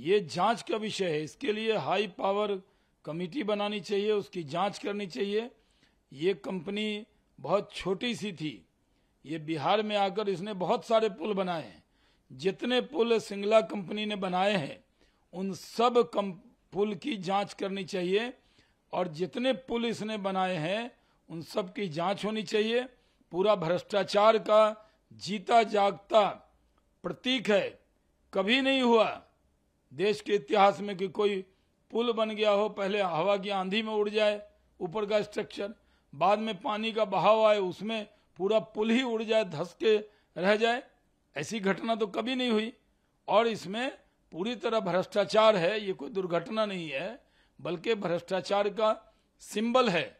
ये जांच का विषय है इसके लिए हाई पावर कमेटी बनानी चाहिए उसकी जांच करनी चाहिए ये कंपनी बहुत छोटी सी थी ये बिहार में आकर इसने बहुत सारे पुल बनाए हैं जितने पुल सिंगला कंपनी ने बनाए हैं उन सब कम पुल की जांच करनी चाहिए और जितने पुल इसने बनाए हैं उन सब की जांच होनी चाहिए पूरा भ्रष्टाचार का जीता जागता प्रतीक है कभी नहीं हुआ देश के इतिहास में कि कोई पुल बन गया हो पहले हवा की आंधी में उड़ जाए ऊपर का स्ट्रक्चर बाद में पानी का बहाव आए उसमें पूरा पुल ही उड़ जाए धस के रह जाए ऐसी घटना तो कभी नहीं हुई और इसमें पूरी तरह भ्रष्टाचार है ये कोई दुर्घटना नहीं है बल्कि भ्रष्टाचार का सिंबल है